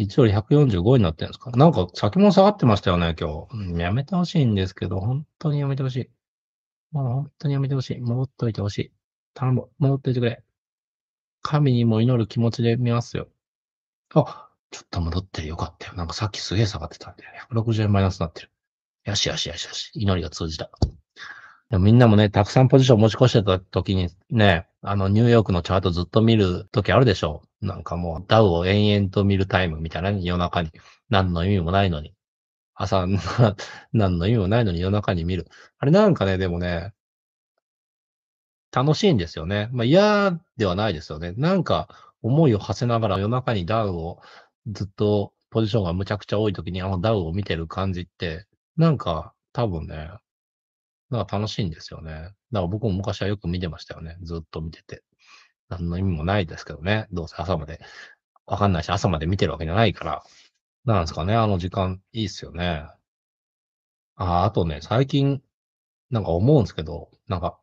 1ドル145になってるんですかなんか先も下がってましたよね、今日。やめてほしいんですけど、本当にやめてほしい。もう本当にやめてほしい。戻っといてほしい。頼む。戻っといてくれ。神にも祈る気持ちで見ますよ。あ、ちょっと戻ってよかったよ。なんかさっきすげえ下がってたんで、160円マイナスになってる。よしよしよしよし。祈りが通じた。みんなもね、たくさんポジション持ち越してた時にね、あのニューヨークのチャートずっと見る時あるでしょなんかもうダウを延々と見るタイムみたいな、ね、夜中に。何の意味もないのに。朝、何の意味もないのに夜中に見る。あれなんかね、でもね、楽しいんですよね。まあ嫌ではないですよね。なんか思いを馳せながら夜中にダウをずっとポジションがむちゃくちゃ多い時にあのダウを見てる感じって、なんか多分ね、だから楽しいんですよね。だから僕も昔はよく見てましたよね。ずっと見てて。何の意味もないですけどね。どうせ朝まで。わかんないし、朝まで見てるわけじゃないから。なんですかね、あの時間、いいっすよね。あ、あとね、最近、なんか思うんですけど、なんか、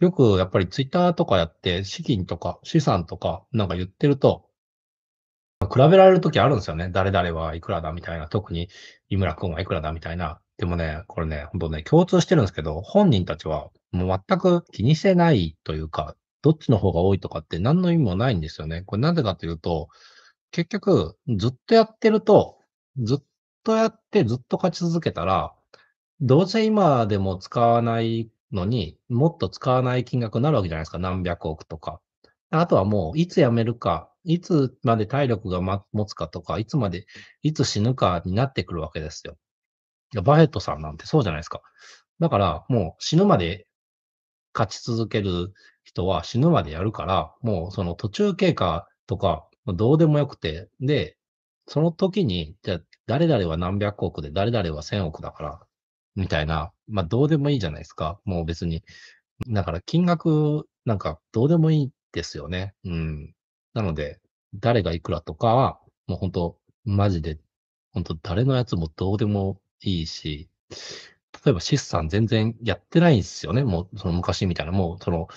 よくやっぱりツイッターとかやって資金とか資産とかなんか言ってると、比べられるときあるんですよね。誰々はいくらだみたいな、特に井村くんはいくらだみたいな。でもね、これね、本当ね、共通してるんですけど、本人たちはもう全く気にしてないというか、どっちの方が多いとかって何の意味もないんですよね。これなぜかというと、結局、ずっとやってると、ずっとやってずっと勝ち続けたら、どうせ今でも使わないのにもっと使わない金額になるわけじゃないですか。何百億とか。あとはもう、いつ辞めるか、いつまで体力が持つかとか、いつまで、いつ死ぬかになってくるわけですよ。バフェットさんなんてそうじゃないですか。だから、もう死ぬまで勝ち続ける人は死ぬまでやるから、もうその途中経過とか、どうでもよくて、で、その時に、じゃあ、誰々は何百億で、誰々は千億だから、みたいな、まあ、どうでもいいじゃないですか。もう別に。だから、金額なんかどうでもいいですよね。うん。なので、誰がいくらとかは、もう本当マジで、本当誰のやつもどうでもいいし、例えばシスさん全然やってないんですよね。もうその昔みたいな。もうその、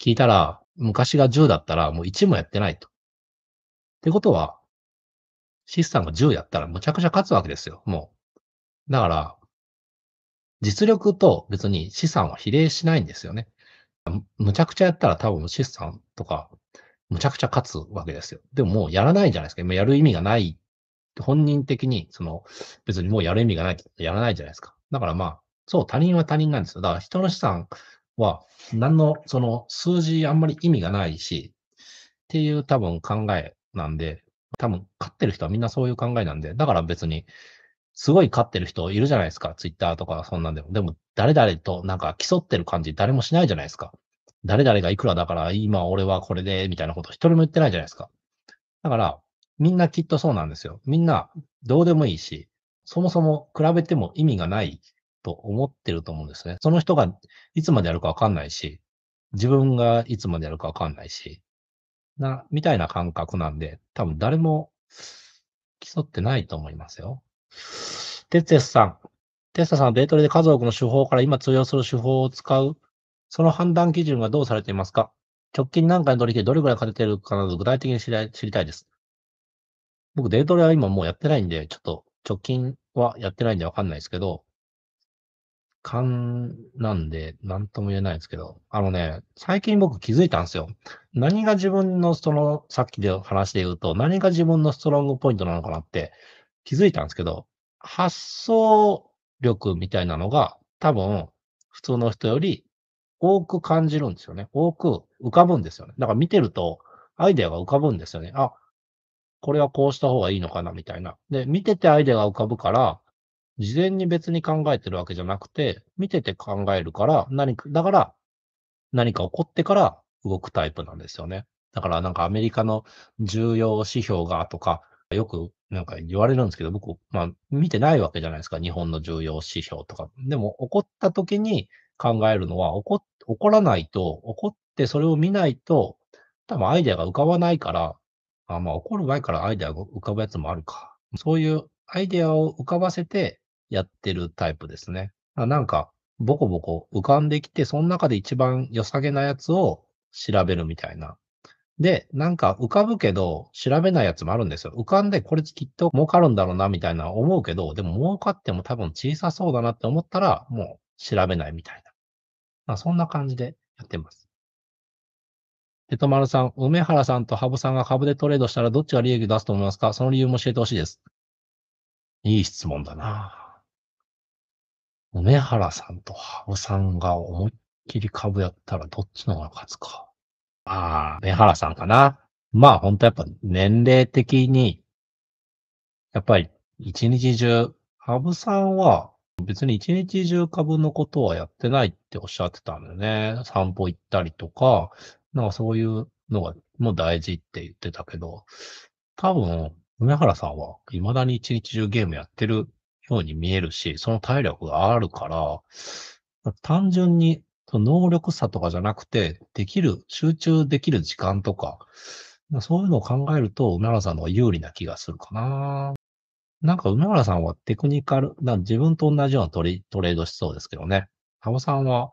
聞いたら、昔が10だったらもう1もやってないと。ってことは、シスさんが10やったらむちゃくちゃ勝つわけですよ。もう。だから、実力と別に資産は比例しないんですよね。むちゃくちゃやったら多分資産とか、むちゃくちゃ勝つわけですよ。でももうやらないじゃないですか。今やる意味がない本人的に、その、別にもうやる意味がない、やらないじゃないですか。だからまあ、そう、他人は他人なんですよ。だから人の資産は、何の、その、数字あんまり意味がないし、っていう多分考えなんで、多分、勝ってる人はみんなそういう考えなんで、だから別に、すごい勝ってる人いるじゃないですか、ツイッターとかそんなんでも。でも、誰々となんか競ってる感じ誰もしないじゃないですか。誰々がいくらだから、今俺はこれで、みたいなこと一人も言ってないじゃないですか。だから、みんなきっとそうなんですよ。みんなどうでもいいし、そもそも比べても意味がないと思ってると思うんですね。その人がいつまでやるかわかんないし、自分がいつまでやるかわかんないし、な、みたいな感覚なんで、多分誰も競ってないと思いますよ。哲也さん。テスタさんはデートレで数多くの手法から今通用する手法を使う、その判断基準がどうされていますか直近何回の取引でどれくらい勝ててるかなど具体的に知りたいです。僕デイトレは今もうやってないんで、ちょっと直近はやってないんでわかんないですけど、勘なんで、なんとも言えないですけど、あのね、最近僕気づいたんですよ。何が自分のその、さっきで話で言うと、何が自分のストロングポイントなのかなって気づいたんですけど、発想力みたいなのが多分普通の人より多く感じるんですよね。多く浮かぶんですよね。だから見てるとアイデアが浮かぶんですよね。あ、これはこうした方がいいのかなみたいな。で、見ててアイデアが浮かぶから、事前に別に考えてるわけじゃなくて、見てて考えるから、何か、だから、何か起こってから動くタイプなんですよね。だからなんかアメリカの重要指標がとか、よくなんか言われるんですけど、僕、まあ見てないわけじゃないですか、日本の重要指標とか。でも起こった時に考えるのは、起こ、起こらないと、起こってそれを見ないと、多分アイデアが浮かばないから、あまあ、怒る前からアイデアが浮かぶやつもあるか。そういうアイデアを浮かばせてやってるタイプですね。なんか、ボコボコ浮かんできて、その中で一番良さげなやつを調べるみたいな。で、なんか浮かぶけど、調べないやつもあるんですよ。浮かんで、これきっと儲かるんだろうな、みたいな思うけど、でも儲かっても多分小さそうだなって思ったら、もう調べないみたいな。まあ、そんな感じでやってます。えとまるさん、梅原さんと羽生さんが株でトレードしたらどっちが利益を出すと思いますかその理由も教えてほしいです。いい質問だな梅原さんと羽生さんが思いっきり株やったらどっちの方が勝つか。ああ、梅原さんかな。まあ本当やっぱ年齢的に、やっぱり一日中、羽生さんは別に一日中株のことはやってないっておっしゃってたんだよね。散歩行ったりとか、なんかそういうのが、もう大事って言ってたけど、多分、梅原さんは未だに一日中ゲームやってるように見えるし、その体力があるから、単純に能力差とかじゃなくて、できる、集中できる時間とか、そういうのを考えると、梅原さんの方が有利な気がするかな。なんか梅原さんはテクニカル、自分と同じようなトレードしそうですけどね。羽生さんは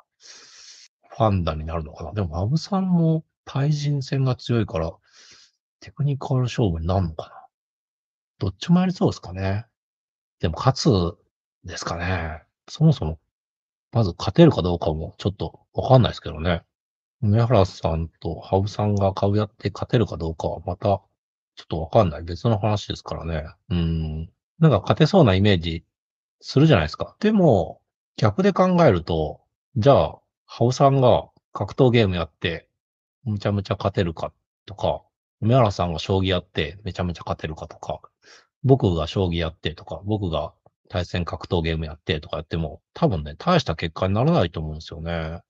判断になるのかな。でも、アブさんも対人戦が強いから、テクニカル勝負になるのかな。どっちもやりそうですかね。でも、勝つですかね。そもそも、まず勝てるかどうかもちょっとわかんないですけどね。梅原さんと羽生さんが株やって勝てるかどうかはまた、ちょっとわかんない。別の話ですからね。うん。なんか勝てそうなイメージするじゃないですか。でも、逆で考えると、じゃあ、ハオさんが格闘ゲームやって、むちゃむちゃ勝てるかとか、梅原さんが将棋やって、めちゃめちゃ勝てるかとか、僕が将棋やってとか、僕が対戦格闘ゲームやってとかやっても、多分ね、大した結果にならないと思うんですよね。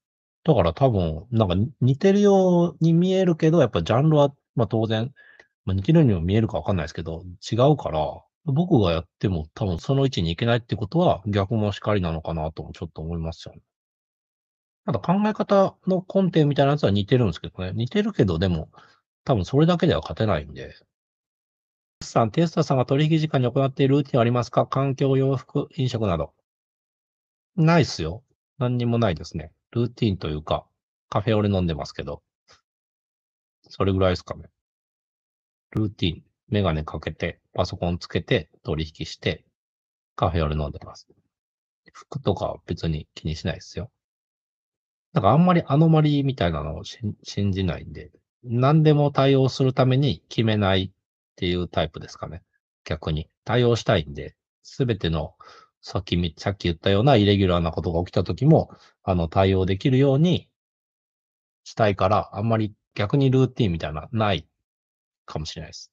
だから多分、なんか似てるように見えるけど、やっぱジャンルは、まあ当然、まあ、似てるようにも見えるかわかんないですけど、違うから、僕がやっても多分その位置に行けないってことは逆もしかりなのかなともちょっと思いますよね。なんか考え方の根底みたいなやつは似てるんですけどね。似てるけど、でも、多分それだけでは勝てないんで。さん、テスタさんが取引時間に行っているルーティンはありますか環境、洋服、飲食など。ないっすよ。何にもないですね。ルーティンというか、カフェオレ飲んでますけど。それぐらいですかね。ルーティン、メガネかけて、パソコンつけて、取引して、カフェオレ飲んでます。服とかは別に気にしないですよ。なんかあんまりアノマリーみたいなのを信じないんで、何でも対応するために決めないっていうタイプですかね。逆に。対応したいんで、すべての、さっき、さっき言ったようなイレギュラーなことが起きた時も、あの、対応できるようにしたいから、あんまり逆にルーティンみたいな、ないかもしれないです。